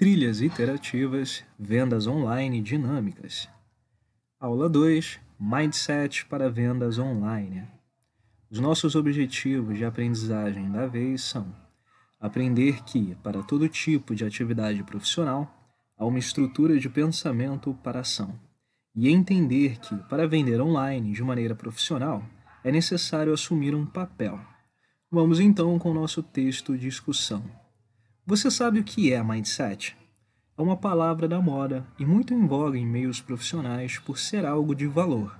trilhas iterativas, vendas online dinâmicas. Aula 2: Mindset para vendas online. Os nossos objetivos de aprendizagem da vez são aprender que, para todo tipo de atividade profissional, há uma estrutura de pensamento para ação, e entender que, para vender online de maneira profissional, é necessário assumir um papel. Vamos então com o nosso texto de discussão. Você sabe o que é mindset? É uma palavra da moda e muito em voga em meios profissionais por ser algo de valor.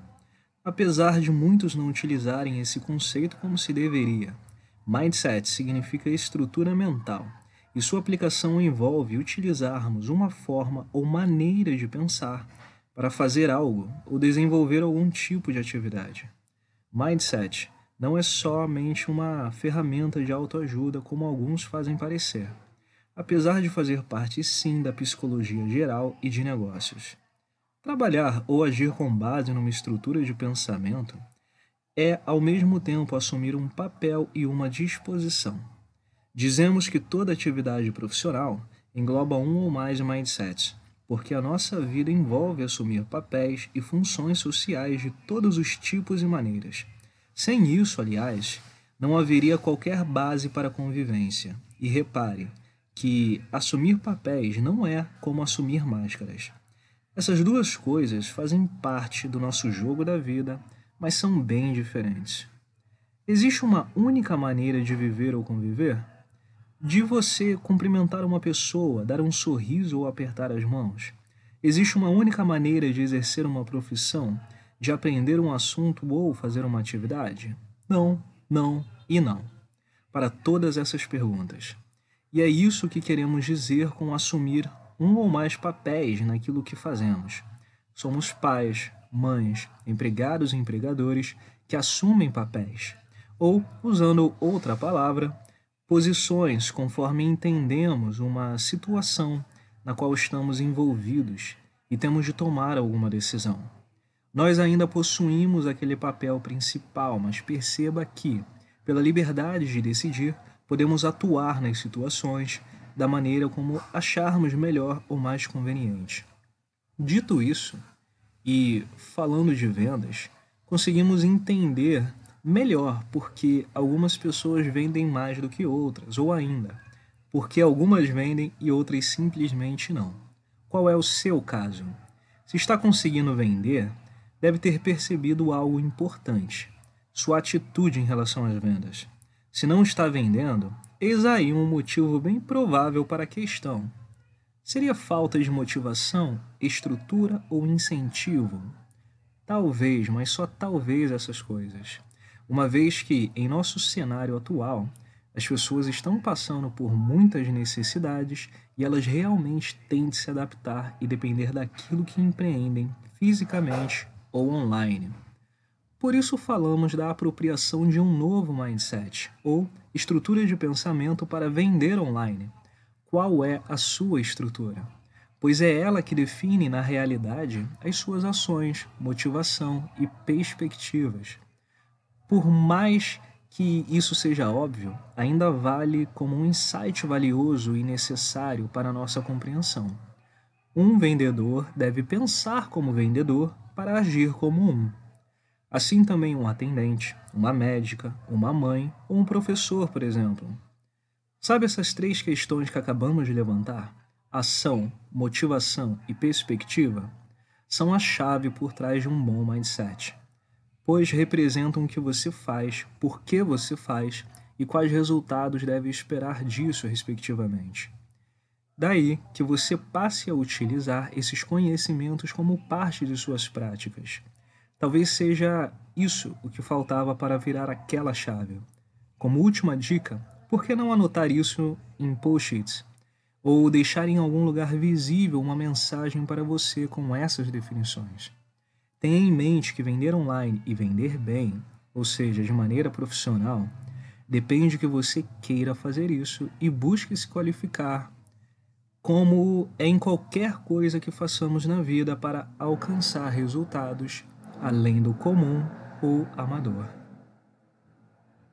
Apesar de muitos não utilizarem esse conceito como se deveria, mindset significa estrutura mental e sua aplicação envolve utilizarmos uma forma ou maneira de pensar para fazer algo ou desenvolver algum tipo de atividade. Mindset não é somente uma ferramenta de autoajuda como alguns fazem parecer apesar de fazer parte sim da psicologia geral e de negócios. Trabalhar ou agir com base numa estrutura de pensamento é, ao mesmo tempo, assumir um papel e uma disposição. Dizemos que toda atividade profissional engloba um ou mais mindsets, porque a nossa vida envolve assumir papéis e funções sociais de todos os tipos e maneiras. Sem isso, aliás, não haveria qualquer base para a convivência. E repare, que assumir papéis não é como assumir máscaras. Essas duas coisas fazem parte do nosso jogo da vida, mas são bem diferentes. Existe uma única maneira de viver ou conviver? De você cumprimentar uma pessoa, dar um sorriso ou apertar as mãos? Existe uma única maneira de exercer uma profissão, de aprender um assunto ou fazer uma atividade? Não, não e não. Para todas essas perguntas, e é isso que queremos dizer com assumir um ou mais papéis naquilo que fazemos. Somos pais, mães, empregados e empregadores que assumem papéis, ou, usando outra palavra, posições conforme entendemos uma situação na qual estamos envolvidos e temos de tomar alguma decisão. Nós ainda possuímos aquele papel principal, mas perceba que, pela liberdade de decidir, podemos atuar nas situações da maneira como acharmos melhor ou mais conveniente. Dito isso, e falando de vendas, conseguimos entender melhor porque algumas pessoas vendem mais do que outras, ou ainda, porque algumas vendem e outras simplesmente não. Qual é o seu caso? Se está conseguindo vender, deve ter percebido algo importante: sua atitude em relação às vendas. Se não está vendendo, eis aí um motivo bem provável para a questão. Seria falta de motivação, estrutura ou incentivo? Talvez, mas só talvez essas coisas. Uma vez que, em nosso cenário atual, as pessoas estão passando por muitas necessidades e elas realmente têm de se adaptar e depender daquilo que empreendem fisicamente ou online. Por isso falamos da apropriação de um novo mindset, ou estrutura de pensamento para vender online. Qual é a sua estrutura? Pois é ela que define na realidade as suas ações, motivação e perspectivas. Por mais que isso seja óbvio, ainda vale como um insight valioso e necessário para nossa compreensão. Um vendedor deve pensar como vendedor para agir como um. Assim também um atendente, uma médica, uma mãe ou um professor, por exemplo. Sabe essas três questões que acabamos de levantar? Ação, motivação e perspectiva são a chave por trás de um bom mindset, pois representam o que você faz, por que você faz e quais resultados deve esperar disso, respectivamente. Daí que você passe a utilizar esses conhecimentos como parte de suas práticas Talvez seja isso o que faltava para virar aquela chave. Como última dica, por que não anotar isso em post-its? Ou deixar em algum lugar visível uma mensagem para você com essas definições? Tenha em mente que vender online e vender bem, ou seja, de maneira profissional, depende que você queira fazer isso e busque se qualificar, como é em qualquer coisa que façamos na vida para alcançar resultados além do comum ou amador.